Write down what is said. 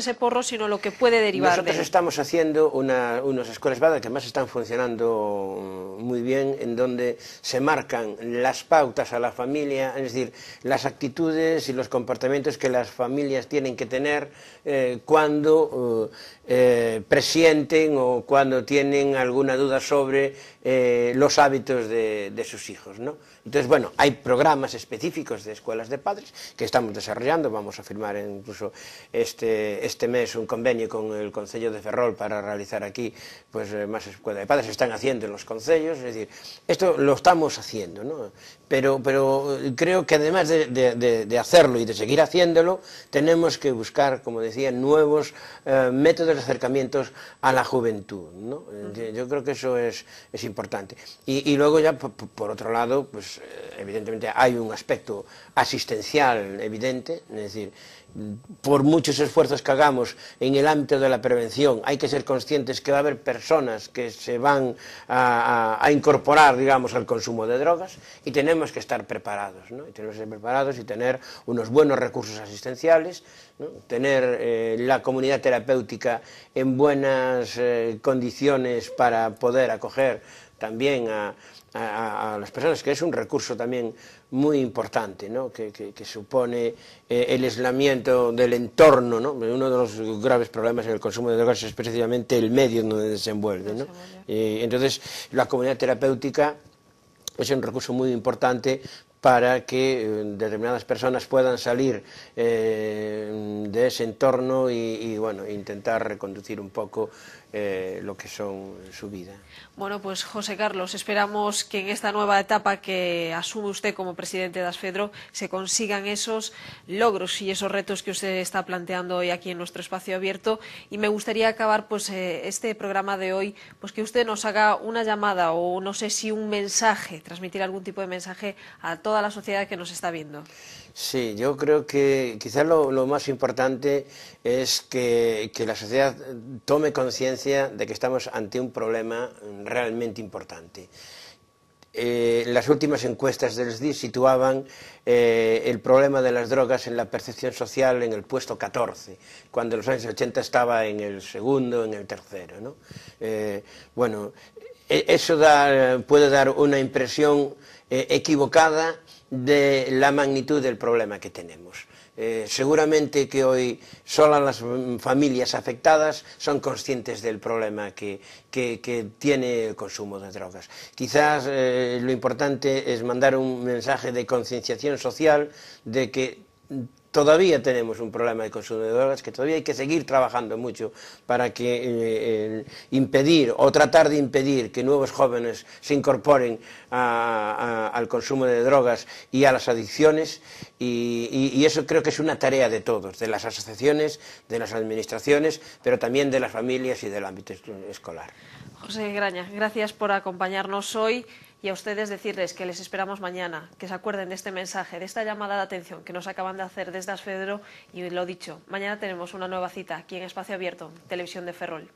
ese porro, sino lo que puede derivar de él. estamos haciendo una, unas escuelas que además están funcionando muy bien, en donde se marcan las pautas a la familia, es decir, las actitudes y los comportamientos que las familias tienen que tener eh, cuando eh, eh, presienten o cuando tienen alguna duda sobre los hábitos de, de sus hijos. ¿no? Entonces, bueno, hay programas específicos de escuelas de padres que estamos desarrollando, vamos a firmar incluso este este mes un convenio con el Consejo de Ferrol para realizar aquí pues, eh, más escuelas de padres. están haciendo en los concellos, es decir, esto lo estamos haciendo, ¿no? Pero, eh, creo que además de, hacerlo y de seguir haciéndolo, tenemos que buscar, como decía, nuevos eh, métodos de acercamientos a la juventud, ¿no? Yo creo que eso es, importante. Y, luego ya, por otro lado, pues evidentemente hay un aspecto asistencial evidente, es decir, por muchos esfuerzos que hagamos en el ámbito de la prevención, hay que ser conscientes que va a haber personas que se van a, incorporar, digamos, al consumo de drogas y tenemos que estar preparados, Y que preparados y tener unos buenos recursos asistenciales, tener eh, la comunidad terapéutica en buenas eh, condiciones para poder acoger también a, las personas, que es un recurso también muy importante, ¿no? que, supone eh, el aislamiento del entorno. ¿no? Uno de los graves problemas en el consumo de drogas es precisamente el medio donde se eh, entonces, la comunidad terapéutica es un recurso muy importante para que eh, determinadas personas puedan salir eh, de ese entorno y, bueno, intentar reconducir un poco eh, lo que son su vida. Bueno, pues José Carlos, esperamos que en esta nueva etapa que asume usted como presidente de Asfedro se consigan esos logros y esos retos que usted está planteando hoy aquí en nuestro espacio abierto. Y me gustaría acabar pues, este programa de hoy, pues que usted nos haga una llamada o no sé si un mensaje, transmitir algún tipo de mensaje a todos toda la sociedad que nos está viendo? Sí, yo creo que quizás lo, más importante es que, la sociedad tome conciencia de que estamos ante un problema realmente importante. Eh, las últimas encuestas del SDI situaban eh, el problema de las drogas en la percepción social en el puesto 14, cuando en los años 80 estaba en el segundo, en el tercero. Eh, bueno, e, eso puede dar una impresión eh, equivocada de la magnitud del problema que tenemos. Eh, seguramente que hoy solo las familias afectadas son conscientes del problema que, tiene el consumo de drogas. Quizás eh, lo importante es mandar un mensaje de concienciación social de que todavía tenemos un problema de consumo de drogas que todavía hay que seguir trabajando mucho para eh, impedir o tratar de impedir que nuevos jóvenes se incorporen al consumo de drogas y a las adicciones y, y, eso creo que es una tarea de todos, de las asociaciones, de las administraciones, pero también de las familias y del ámbito escolar. José Graña, gracias por acompañarnos hoy y a ustedes decirles que les esperamos mañana, que se acuerden de este mensaje, de esta llamada de atención que nos acaban de hacer desde Asfedro y lo dicho, mañana tenemos una nueva cita aquí en Espacio Abierto, Televisión de Ferrol.